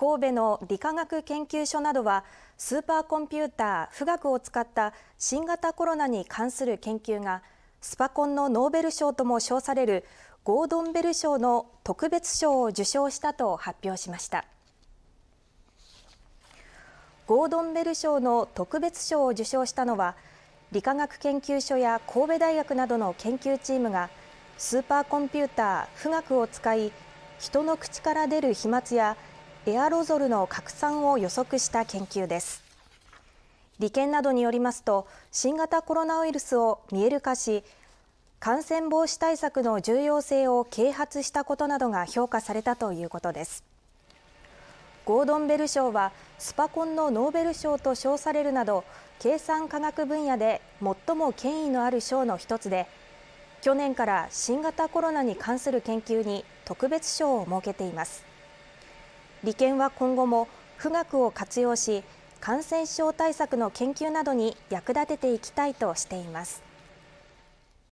神戸の理化学研究所などはスーパーコンピューター富岳を使った新型コロナに関する研究がスパコンのノーベル賞とも称されるゴードンベル賞の特別賞を受賞したと発表しましたゴードンベル賞の特別賞を受賞したのは理化学研究所や神戸大学などの研究チームがスーパーコンピューター富岳を使い人の口から出る飛沫やエアロゾルの拡散を予測した研究です理研などによりますと新型コロナウイルスを見える化し感染防止対策の重要性を啓発したことなどが評価されたということですゴードン・ベル賞はスパコンのノーベル賞と称されるなど計算科学分野で最も権威のある賞の一つで去年から新型コロナに関する研究に特別賞を設けています利権は今後も富岳を活用し感染症対策の研究などに役立てていきたいとしています。